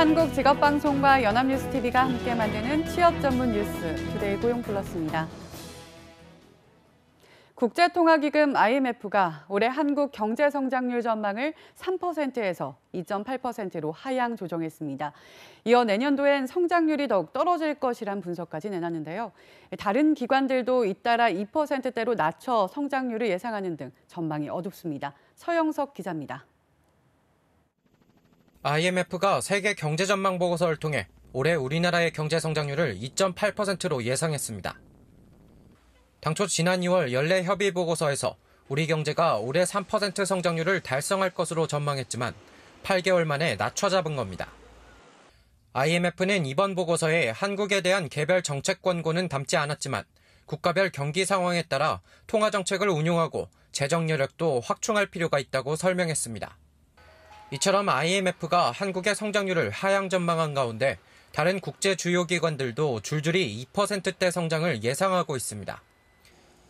한국직업방송과 연합뉴스TV가 함께 만드는 취업 전문 뉴스 투데이 고용플러스입니다. 국제통화기금 IMF가 올해 한국 경제 성장률 전망을 3%에서 2.8%로 하향 조정했습니다. 이어 내년도엔 성장률이 더욱 떨어질 것이란 분석까지 내놨는데요. 다른 기관들도 잇따라 2%대로 낮춰 성장률을 예상하는 등 전망이 어둡습니다. 서영석 기자입니다. IMF가 세계 경제 전망 보고서를 통해 올해 우리나라의 경제 성장률을 2.8%로 예상했습니다. 당초 지난 2월 연례 협의 보고서에서 우리 경제가 올해 3% 성장률을 달성할 것으로 전망했지만 8개월 만에 낮춰잡은 겁니다. IMF는 이번 보고서에 한국에 대한 개별 정책 권고는 담지 않았지만 국가별 경기 상황에 따라 통화 정책을 운용하고 재정 여력도 확충할 필요가 있다고 설명했습니다. 이처럼 IMF가 한국의 성장률을 하향 전망한 가운데 다른 국제 주요 기관들도 줄줄이 2%대 성장을 예상하고 있습니다.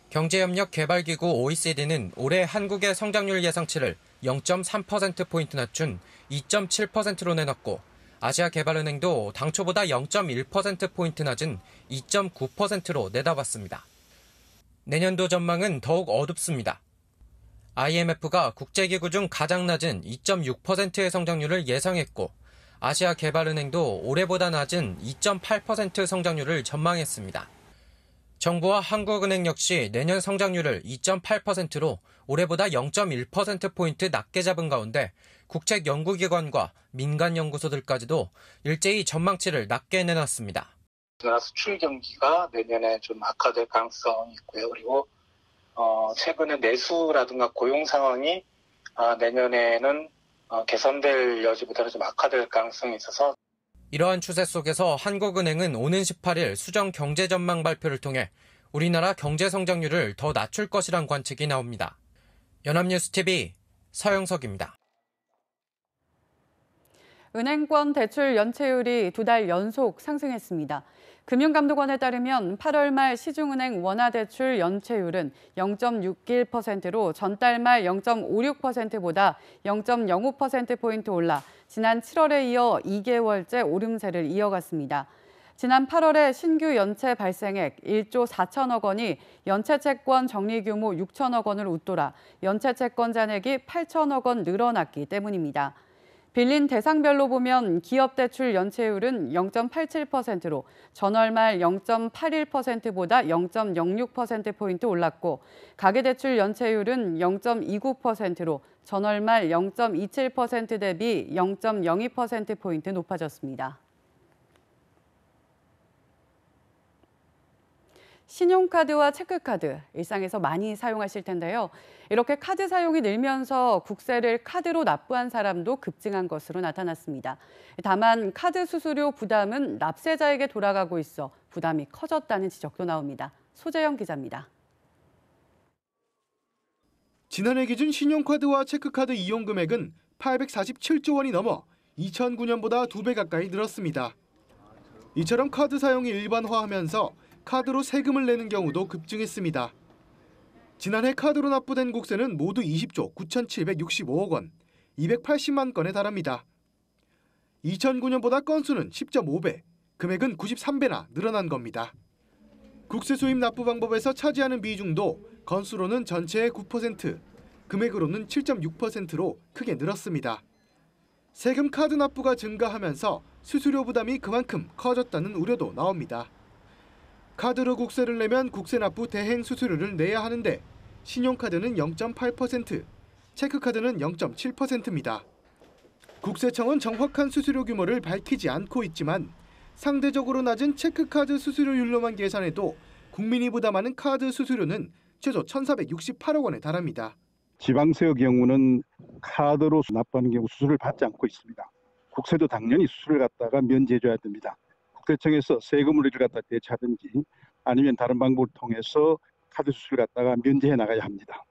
경제협력 개발기구 OECD는 올해 한국의 성장률 예상치를 0.3%포인트 낮춘 2.7%로 내놨고 아시아 개발은행도 당초보다 0.1%포인트 낮은 2.9%로 내다봤습니다. 내년도 전망은 더욱 어둡습니다. IMF가 국제기구 중 가장 낮은 2.6%의 성장률을 예상했고 아시아 개발은행도 올해보다 낮은 2.8% 성장률을 전망했습니다. 정부와 한국은행 역시 내년 성장률을 2.8%로 올해보다 0.1%포인트 낮게 잡은 가운데 국책연구기관과 민간연구소들까지도 일제히 전망치를 낮게 내놨습니다. 수출 경기가 내년에 좀 악화될 가능성이 있고요. 그리고 어, 최근에 내수라든가 고용 상황이 아, 내년에는 어, 개선될 여지보다는 좀 악화될 가능성이 있어서 이러한 추세 속에서 한국은행은 오는 18일 수정 경제 전망 발표를 통해 우리나라 경제 성장률을 더 낮출 것이란 관측이 나옵니다. 연합뉴스 TV 서영석입니다. 은행권 대출 연체율이 두 달 연속 상승했습니다. 금융감독원에 따르면 8월 말 시중은행 원화대출 연체율은 0.61%로 전달 말 0.56%보다 0.05%포인트 올라 지난 7월에 이어 2개월째 오름세를 이어갔습니다. 지난 8월에 신규 연체 발생액 1조 4천억 원이 연체채권 정리규모 6천억 원을 웃돌아 연체채권 잔액이 8천억 원 늘어났기 때문입니다. 빌린 대상별로 보면 기업 대출 연체율은 0.87%로 전월 말 0.81%보다 0.06%포인트 올랐고 가계대출 연체율은 0.29%로 전월 말 0.27% 대비 0.02%포인트 높아졌습니다. 신용카드와 체크카드 일상에서 많이 사용하실 텐데요. 이렇게 카드 사용이 늘면서 국세를 카드로 납부한 사람도 급증한 것으로 나타났습니다. 다만 카드 수수료 부담은 납세자에게 돌아가고 있어 부담이 커졌다는 지적도 나옵니다. 소재영 기자입니다. 지난해 기준 신용카드와 체크카드 이용 금액은 847조 원이 넘어 2009년보다 두 배 가까이 늘었습니다. 이처럼 카드 사용이 일반화하면서 카드로 세금을 내는 경우도 급증했습니다. 지난해 카드로 납부된 국세는 모두 20조 9,765억 원, 280만 건에 달합니다. 2009년보다 건수는 10.5배, 금액은 93배나 늘어난 겁니다. 국세 수입 납부 방법에서 차지하는 비중도 건수로는 전체의 9%, 금액으로는 7.6%로 크게 늘었습니다. 세금 카드 납부가 증가하면서 수수료 부담이 그만큼 커졌다는 우려도 나옵니다. 카드로 국세를 내면 국세 납부 대행 수수료를 내야 하는데 신용카드는 0.8%, 체크카드는 0.7%입니다. 국세청은 정확한 수수료 규모를 밝히지 않고 있지만 상대적으로 낮은 체크카드 수수료율로만 계산해도 국민이 부담하는 카드 수수료는 최소 1,468억 원에 달합니다. 지방세의 경우는 카드로 납부하는 경우 수수료를 받지 않고 있습니다. 국세도 당연히 수수료를 갖다가 면제해줘야 됩니다. 국세청에서 세금을로 이를 갖다 대차든지 아니면 다른 방법을 통해서 카드 수수료를 갖다가 면제해 나가야 합니다.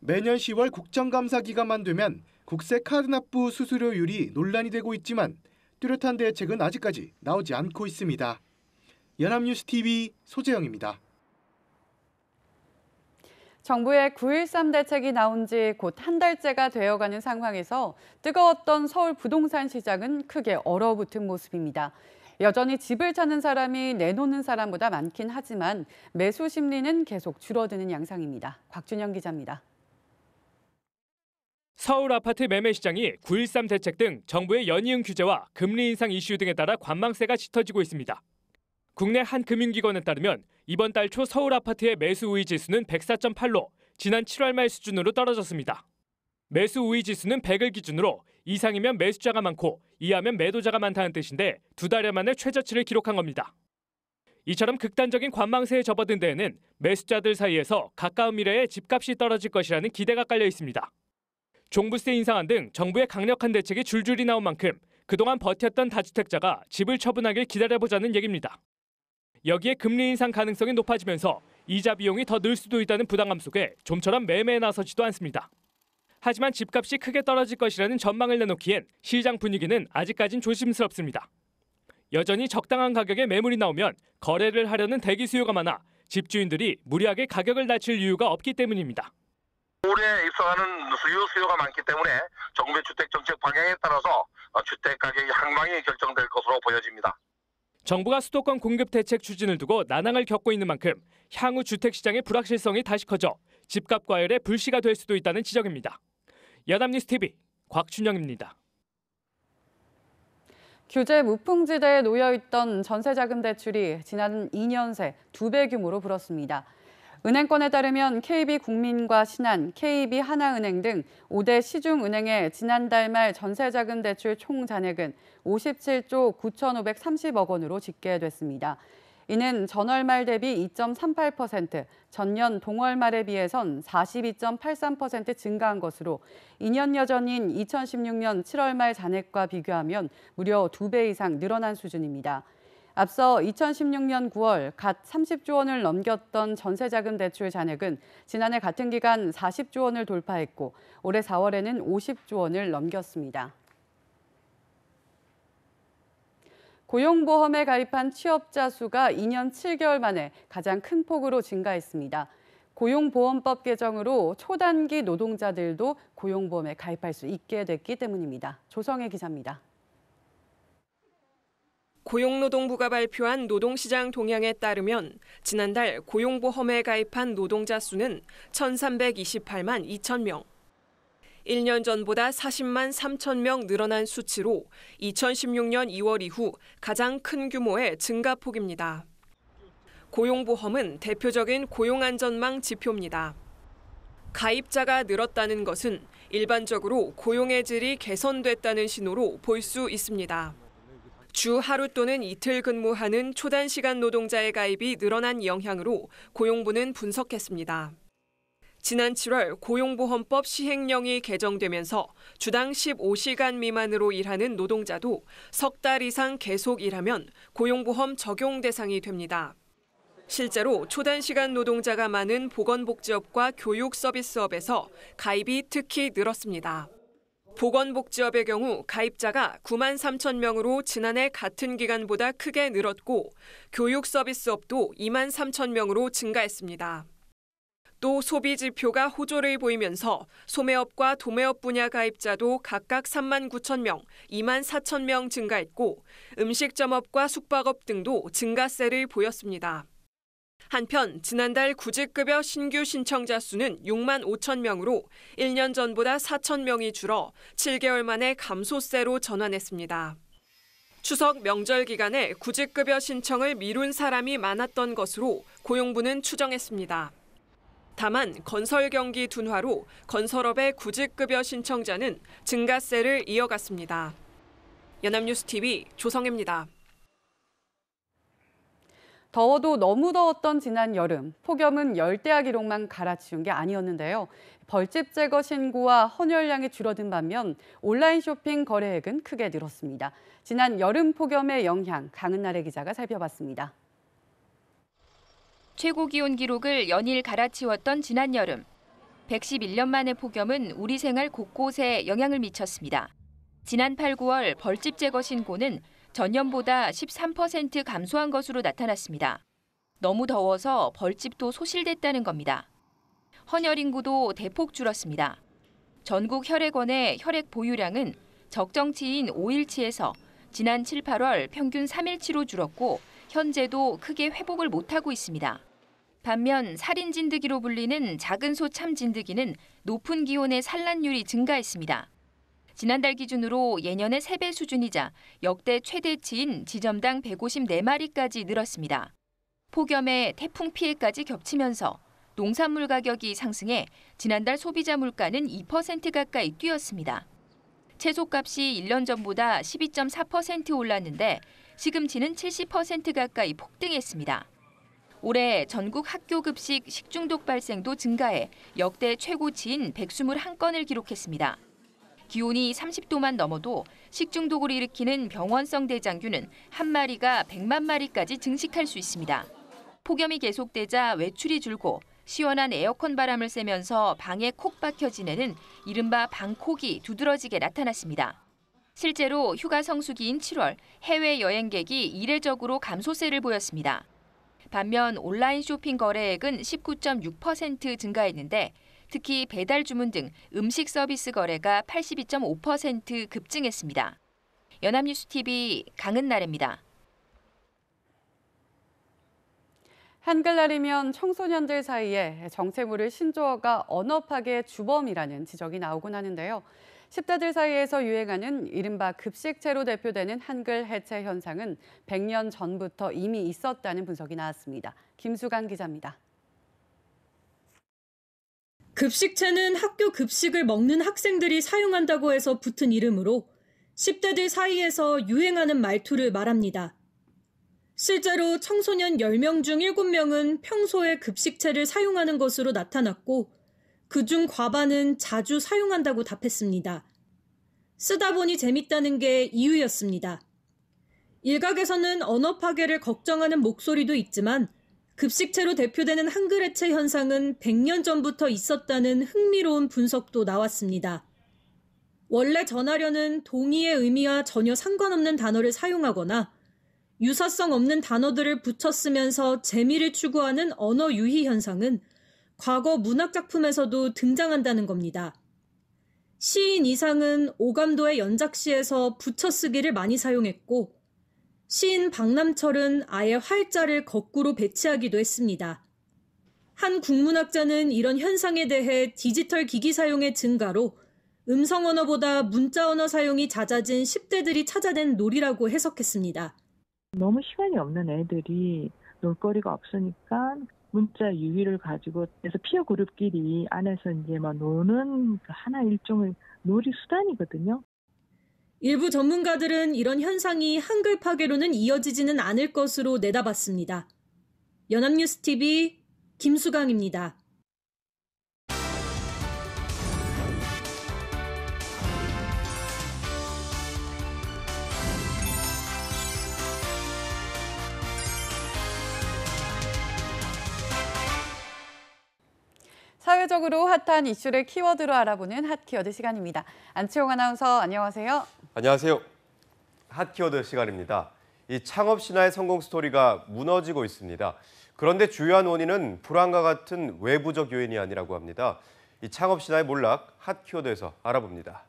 매년 10월 국정감사 기간만 되면 국세 카드 납부 수수료율이 논란이 되고 있지만 뚜렷한 대책은 아직까지 나오지 않고 있습니다. 연합뉴스 TV 소재영입니다. 정부의 9.13 대책이 나온 지 곧 한 달째가 되어가는 상황에서 뜨거웠던 서울 부동산 시장은 크게 얼어붙은 모습입니다. 여전히 집을 찾는 사람이 내놓는 사람보다 많긴 하지만 매수 심리는 계속 줄어드는 양상입니다. 곽준영 기자입니다. 서울 아파트 매매 시장이 9.13 대책 등 정부의 연이은 규제와 금리 인상 이슈 등에 따라 관망세가 짙어지고 있습니다. 국내 한 금융기관에 따르면 이번 달 초 서울 아파트의 매수 우위 지수는 104.8로 지난 7월 말 수준으로 떨어졌습니다. 매수 우위 지수는 100을 기준으로 이상이면 매수자가 많고 이하면 매도자가 많다는 뜻인데 두 달여 만에 최저치를 기록한 겁니다. 이처럼 극단적인 관망세에 접어든 데에는 매수자들 사이에서 가까운 미래에 집값이 떨어질 것이라는 기대가 깔려 있습니다. 종부세 인상안 등 정부의 강력한 대책이 줄줄이 나온 만큼 그동안 버텼던 다주택자가 집을 처분하길 기다려보자는 얘기입니다. 여기에 금리 인상 가능성이 높아지면서 이자 비용이 더 늘 수도 있다는 부담감 속에 좀처럼 매매에 나서지도 않습니다. 하지만 집값이 크게 떨어질 것이라는 전망을 내놓기엔 시장 분위기는 아직까진 조심스럽습니다. 여전히 적당한 가격에 매물이 나오면 거래를 하려는 대기 수요가 많아 집주인들이 무리하게 가격을 낮출 이유가 없기 때문입니다. 올해 입소하는 수요 수요가 많기 때문에 정부의 주택 정책 방향에 따라서 주택 가격이 한방이 결정될 것으로 보여집니다. 정부가 수도권 공급 대책 추진을 두고 난항을 겪고 있는 만큼 향후 주택 시장의 불확실성이 다시 커져 집값 과열의 불씨가 될 수도 있다는 지적입니다. 야담뉴스 TV 곽춘영입니다. 규제 무풍지대에 놓여있던 전세자금 대출이 지난 2년 새두 배 규모로 불었습니다. 은행권에 따르면 KB국민과 신한, KB하나은행 등 5대 시중은행의 지난달 말 전세자금 대출 총 잔액은 57조 9,530억 원으로 집계됐습니다. 이는 전월 말 대비 2.38%, 전년 동월 말에 비해선 42.83% 증가한 것으로 2년 여전인 2016년 7월 말 잔액과 비교하면 무려 2배 이상 늘어난 수준입니다. 앞서 2016년 9월 갓 30조 원을 넘겼던 전세자금 대출 잔액은 지난해 같은 기간 40조 원을 돌파했고 올해 4월에는 50조 원을 넘겼습니다. 고용보험에 가입한 취업자 수가 2년 7개월 만에 가장 큰 폭으로 증가했습니다. 고용보험법 개정으로 초단기 노동자들도 고용보험에 가입할 수 있게 됐기 때문입니다. 조성혜 기자입니다. 고용노동부가 발표한 노동시장 동향에 따르면 지난달 고용보험에 가입한 노동자 수는 1,328만 2천 명, 1년 전보다 40만 3천 명 늘어난 수치로 2016년 2월 이후 가장 큰 규모의 증가폭입니다. 고용보험은 대표적인 고용안전망 지표입니다. 가입자가 늘었다는 것은 일반적으로 고용의 질이 개선됐다는 신호로 볼 수 있습니다. 주 하루 또는 이틀 근무하는 초단시간 노동자의 가입이 늘어난 영향으로 고용부는 분석했습니다. 지난 7월 고용보험법 시행령이 개정되면서 주당 15시간 미만으로 일하는 노동자도 석 달 이상 계속 일하면 고용보험 적용 대상이 됩니다. 실제로 초단시간 노동자가 많은 보건복지업과 교육서비스업에서 가입이 특히 늘었습니다. 보건복지업의 경우 가입자가 9만 3천 명으로 지난해 같은 기간보다 크게 늘었고 교육서비스업도 2만 3천 명으로 증가했습니다. 또 소비 지표가 호조를 보이면서 소매업과 도매업 분야 가입자도 각각 3만 9천 명, 2만 4천 명 증가했고 음식점업과 숙박업 등도 증가세를 보였습니다. 한편 지난달 구직급여 신규 신청자 수는 6만 5천 명으로 1년 전보다 4천 명이 줄어 7개월 만에 감소세로 전환했습니다. 추석 명절 기간에 구직급여 신청을 미룬 사람이 많았던 것으로 고용부는 추정했습니다. 다만 건설 경기 둔화로 건설업의 구직급여 신청자는 증가세를 이어갔습니다. 연합뉴스 TV 조성혜입니다. 더워도 너무 더웠던 지난 여름, 폭염은 열대야 기록만 갈아치운 게 아니었는데요. 벌집 제거 신고와 헌혈량이 줄어든 반면 온라인 쇼핑 거래액은 크게 늘었습니다. 지난 여름 폭염의 영향, 강은나래 기자가 살펴봤습니다. 최고 기온 기록을 연일 갈아치웠던 지난 여름. 111년 만의 폭염은 우리 생활 곳곳에 영향을 미쳤습니다. 지난 8, 9월 벌집 제거 신고는 전년보다 13% 감소한 것으로 나타났습니다. 너무 더워서 벌집도 소실됐다는 겁니다. 헌혈 인구도 대폭 줄었습니다. 전국 혈액원의 혈액 보유량은 적정치인 5일치에서 지난 7, 8월 평균 3일치로 줄었고 현재도 크게 회복을 못하고 있습니다. 반면 살인 진드기로 불리는 작은 소참 진드기는 높은 기온의 산란율이 증가했습니다. 지난달 기준으로 예년의 3배 수준이자 역대 최대치인 지점당 154마리까지 늘었습니다. 폭염에 태풍 피해까지 겹치면서 농산물 가격이 상승해 지난달 소비자 물가는 2% 가까이 뛰었습니다. 채소값이 1년 전보다 12.4% 올랐는데 시금치는 70% 가까이 폭등했습니다. 올해 전국 학교 급식 식중독 발생도 증가해 역대 최고치인 121건을 기록했습니다. 기온이 30도만 넘어도 식중독을 일으키는 병원성 대장균은 한 마리가 100만 마리까지 증식할 수 있습니다. 폭염이 계속되자 외출이 줄고 시원한 에어컨 바람을 쐬면서 방에 콕 박혀 지내는 이른바 방콕이 두드러지게 나타났습니다. 실제로 휴가 성수기인 7월 해외 여행객이 이례적으로 감소세를 보였습니다. 반면 온라인 쇼핑 거래액은 19.6% 증가했는데 특히 배달 주문 등 음식 서비스 거래가 82.5% 급증했습니다. 연합뉴스 TV 강은나래입니다. 한글날이면 청소년들 사이에 정체물을 신조어가 언어 파괴 주범이라는 지적이 나오곤 하는데요. 10대들 사이에서 유행하는 이른바 급식체로 대표되는 한글 해체 현상은 100년 전부터 이미 있었다는 분석이 나왔습니다. 김수강 기자입니다. 급식체는 학교 급식을 먹는 학생들이 사용한다고 해서 붙은 이름으로 10대들 사이에서 유행하는 말투를 말합니다. 실제로 청소년 10명 중 7명은 평소에 급식체를 사용하는 것으로 나타났고 그중 과반은 자주 사용한다고 답했습니다. 쓰다 보니 재밌다는 게 이유였습니다. 일각에서는 언어 파괴를 걱정하는 목소리도 있지만 급식체로 대표되는 한글 의체 현상은 100년 전부터 있었다는 흥미로운 분석도 나왔습니다. 원래 전하려는 동의의 의미와 전혀 상관없는 단어를 사용하거나 유사성 없는 단어들을 붙여 쓰면서 재미를 추구하는 언어 유희 현상은 과거 문학작품에서도 등장한다는 겁니다. 시인 이상은 오감도의 연작시에서 붙여쓰기를 많이 사용했고, 시인 박남철은 아예 활자를 거꾸로 배치하기도 했습니다. 한 국문학자는 이런 현상에 대해 디지털 기기 사용의 증가로 음성 언어보다 문자 언어 사용이 잦아진 10대들이 찾아낸 놀이라고 해석했습니다. 너무 시간이 없는 애들이 놀거리가 없으니까 문자 유희를 가지고 해서피어 그룹끼리 안에서 이제 막 노는 그 하나 일종의 놀이 수단이거든요. 일부 전문가들은 이런 현상이 한글 파괴로는 이어지지는 않을 것으로 내다봤습니다. 연합뉴스 TV 김수강입니다. 사회적으로 핫한 이슈를 키워드로 알아보는 핫 키워드 시간입니다. 안치홍 아나운서 안녕하세요. 안녕하세요. 핫 키워드 시간입니다. 이 창업 신화의 성공 스토리가 무너지고 있습니다. 그런데 주요한 원인은 불안과 같은 외부적 요인이 아니라고 합니다. 이 창업 신화의 몰락 핫 키워드에서 알아봅니다.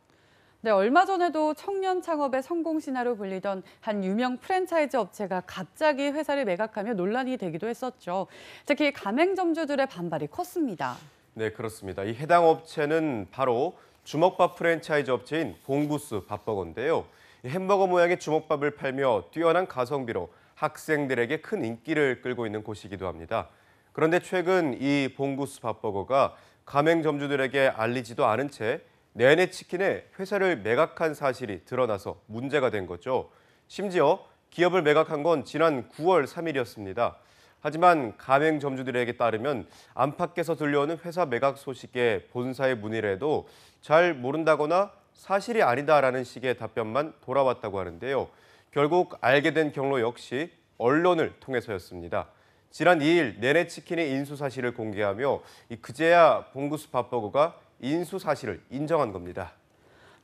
네, 얼마 전에도 청년 창업의 성공 신화로 불리던 한 유명 프랜차이즈 업체가 갑자기 회사를 매각하며 논란이 되기도 했었죠. 특히 가맹점주들의 반발이 컸습니다. 네, 그렇습니다. 이 해당 업체는 바로 주먹밥 프랜차이즈 업체인 봉구스 밥버거인데요. 햄버거 모양의 주먹밥을 팔며 뛰어난 가성비로 학생들에게 큰 인기를 끌고 있는 곳이기도 합니다. 그런데 최근 이 봉구스 밥버거가 가맹점주들에게 알리지도 않은 채 내내 치킨에 회사를 매각한 사실이 드러나서 문제가 된 거죠. 심지어 기업을 매각한 건 지난 9월 3일이었습니다. 하지만 가맹점주들에게 따르면 안팎에서 들려오는 회사 매각 소식에 본사에 문의를 해도 잘 모른다거나 사실이 아니다라는 식의 답변만 돌아왔다고 하는데요. 결국 알게 된 경로 역시 언론을 통해서였습니다. 지난 2일 내내 치킨의 인수 사실을 공개하며 그제야 봉구스밥버그가 인수 사실을 인정한 겁니다.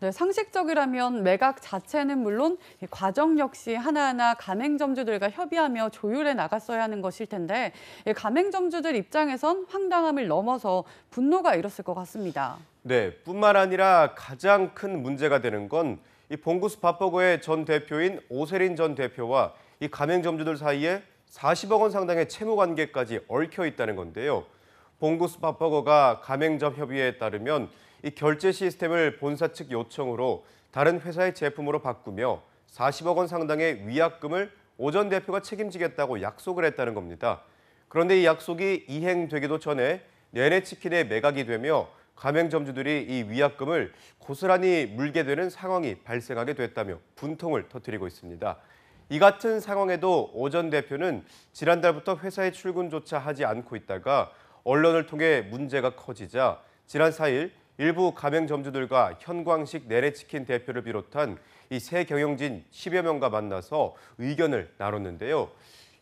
네, 상식적이라면 매각 자체는 물론 과정 역시 하나하나 가맹점주들과 협의하며 조율해 나갔어야 하는 것일 텐데 가맹점주들 입장에선 황당함을 넘어서 분노가 일었을 것 같습니다. 네, 뿐만 아니라 가장 큰 문제가 되는 건이 봉구스 밥버거의 전 대표인 오세린 전 대표와 이 가맹점주들 사이에 40억 원 상당의 채무 관계까지 얽혀 있다는 건데요. 봉구스 밥버거가 가맹점 협의에 따르면 이 결제 시스템을 본사 측 요청으로 다른 회사의 제품으로 바꾸며 40억 원 상당의 위약금을 오전 대표가 책임지겠다고 약속을 했다는 겁니다. 그런데 이 약속이 이행되기도 전에 내내 치킨에 매각이 되며 가맹점주들이 이 위약금을 고스란히 물게 되는 상황이 발생하게 됐다며 분통을 터뜨리고 있습니다. 이 같은 상황에도 오전 대표는 지난달부터 회사에 출근조차 하지 않고 있다가 언론을 통해 문제가 커지자 지난 4일 일부 가맹점주들과 현광식 내래치킨 대표를 비롯한 이 새 경영진 10여 명과 만나서 의견을 나눴는데요.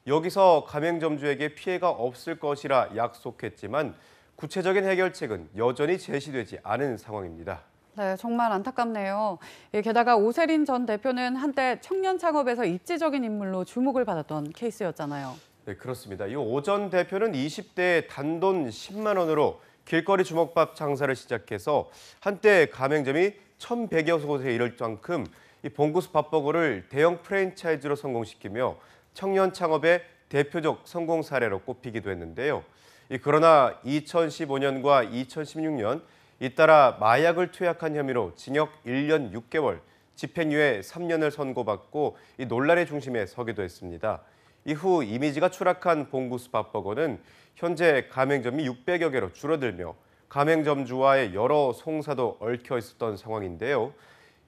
여기서 가맹점주에게 피해가 없을 것이라 약속했지만 구체적인 해결책은 여전히 제시되지 않은 상황입니다. 네, 정말 안타깝네요. 예, 게다가 오세린 전 대표는 한때 청년 창업에서 입지적인 인물로 주목을 받았던 케이스였잖아요. 네, 그렇습니다. 이 오 전 대표는 2 0대 단돈 10만 원으로 길거리 주먹밥 장사를 시작해서 한때 가맹점이 1,100여 곳에 이를 만큼 이 봉구수 밥버거를 대형 프랜차이즈로 성공시키며 청년 창업의 대표적 성공 사례로 꼽히기도 했는데요. 그러나 2015년과 2016년 잇따라 마약을 투약한 혐의로 징역 1년 6개월, 집행유예 3년을 선고받고 이 논란의 중심에 서기도 했습니다. 이후 이미지가 추락한 봉구수 밥버거는 현재 가맹점이 600여 개로 줄어들며 가맹점주와의 여러 송사도 얽혀 있었던 상황인데요.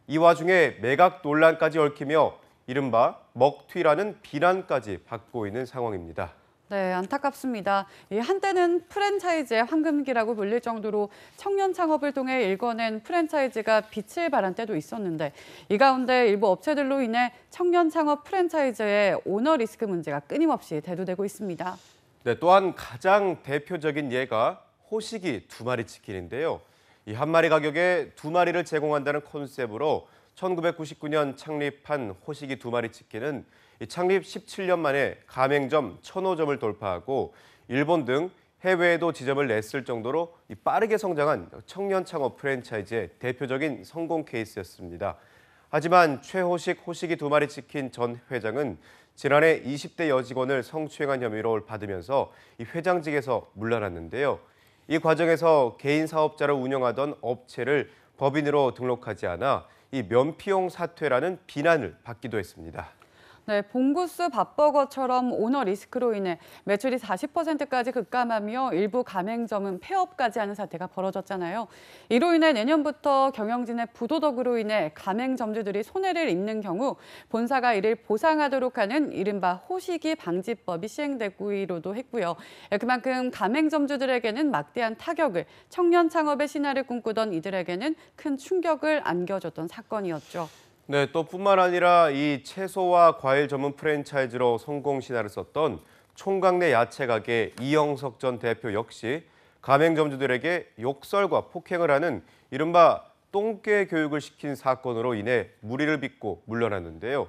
이 와중에 매각 논란까지 얽히며 이른바 먹튀라는 비난까지 받고 있는 상황입니다. 네, 안타깝습니다. 이 한때는 프랜차이즈의 황금기라고 불릴 정도로 청년 창업을 통해 일궈낸 프랜차이즈가 빛을 발한 때도 있었는데 이 가운데 일부 업체들로 인해 청년 창업 프랜차이즈의 오너 리스크 문제가 끊임없이 대두되고 있습니다. 네, 또한 가장 대표적인 예가 호식이 두 마리 치킨인데요. 이 한 마리 가격에 두 마리를 제공한다는 컨셉으로 1999년 창립한 호식이 두 마리 치킨은 창립 17년 만에 가맹점 1,000호점을 돌파하고 일본 등 해외에도 지점을 냈을 정도로 빠르게 성장한 청년 창업 프랜차이즈의 대표적인 성공 케이스였습니다. 하지만 최호식, 호식이 두 마리 찍힌 전 회장은 지난해 20대 여직원을 성추행한 혐의로 받으면서 이 회장직에서 물러났는데요. 이 과정에서 개인 사업자로 운영하던 업체를 법인으로 등록하지 않아 이 면피용 사퇴라는 비난을 받기도 했습니다. 네, 봉구스 밥버거처럼 오너 리스크로 인해 매출이 40%까지 급감하며 일부 가맹점은 폐업까지 하는 사태가 벌어졌잖아요. 이로 인해 내년부터 경영진의 부도덕으로 인해 가맹점주들이 손해를 입는 경우 본사가 이를 보상하도록 하는 이른바 호시기 방지법이 시행되기로도 했고요. 예, 그만큼 가맹점주들에게는 막대한 타격을 청년 창업의 신화를 꿈꾸던 이들에게는 큰 충격을 안겨줬던 사건이었죠. 네, 또 뿐만 아니라 이 채소와 과일 전문 프랜차이즈로 성공 신화를 썼던 총각내 야채 가게 이영석 전 대표 역시 가맹점주들에게 욕설과 폭행을 하는 이른바 똥개 교육을 시킨 사건으로 인해 무리를 빚고 물러났는데요.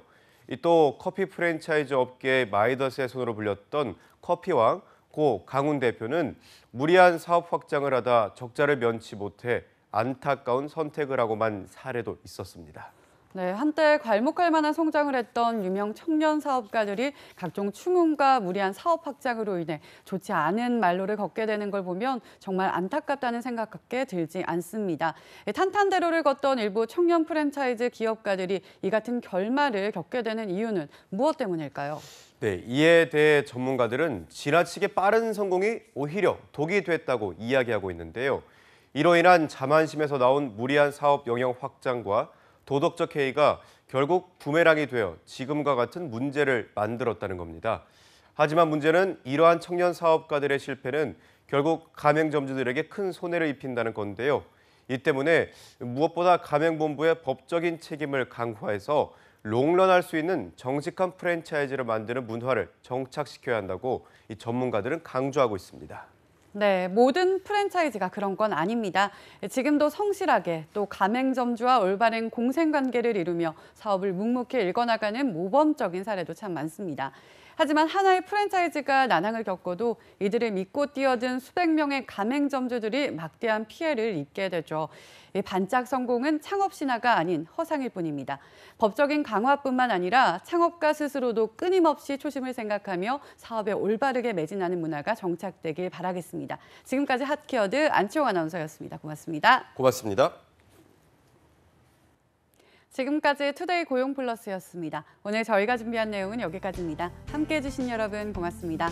또 커피 프랜차이즈 업계 마이더스의 손으로 불렸던 커피왕 고 강훈 대표는 무리한 사업 확장을 하다 적자를 면치 못해 안타까운 선택을 하고만 사례도 있었습니다. 네, 한때 괄목할 만한 성장을 했던 유명 청년 사업가들이 각종 추문과 무리한 사업 확장으로 인해 좋지 않은 말로를 걷게 되는 걸 보면 정말 안타깝다는 생각밖에 들지 않습니다. 예, 탄탄대로를 걷던 일부 청년 프랜차이즈 기업가들이 이 같은 결말을 겪게 되는 이유는 무엇 때문일까요? 네, 이에 대해 전문가들은 지나치게 빠른 성공이 오히려 독이 됐다고 이야기하고 있는데요. 이로 인한 자만심에서 나온 무리한 사업 영역 확장과 도덕적 해이가 결국 부메랑이 되어 지금과 같은 문제를 만들었다는 겁니다. 하지만 문제는 이러한 청년 사업가들의 실패는 결국 가맹점주들에게 큰 손해를 입힌다는 건데요. 이 때문에 무엇보다 가맹본부의 법적인 책임을 강화해서 롱런할 수 있는 정직한 프랜차이즈를 만드는 문화를 정착시켜야 한다고 이 전문가들은 강조하고 있습니다. 네, 모든 프랜차이즈가 그런 건 아닙니다. 지금도 성실하게 또 가맹점주와 올바른 공생관계를 이루며 사업을 묵묵히 읽어나가는 모범적인 사례도 참 많습니다. 하지만 하나의 프랜차이즈가 난항을 겪어도 이들을 믿고 뛰어든 수백 명의 가맹점주들이 막대한 피해를 입게 되죠. 이 반짝 성공은 창업 신화가 아닌 허상일 뿐입니다. 법적인 강화뿐만 아니라 창업가 스스로도 끊임없이 초심을 생각하며 사업에 올바르게 매진하는 문화가 정착되길 바라겠습니다. 지금까지 핫키워드 안치홍 아나운서였습니다. 고맙습니다. 고맙습니다. 지금까지 투데이 고용플러스였습니다. 오늘 저희가 준비한 내용은 여기까지입니다. 함께해 주신 여러분 고맙습니다.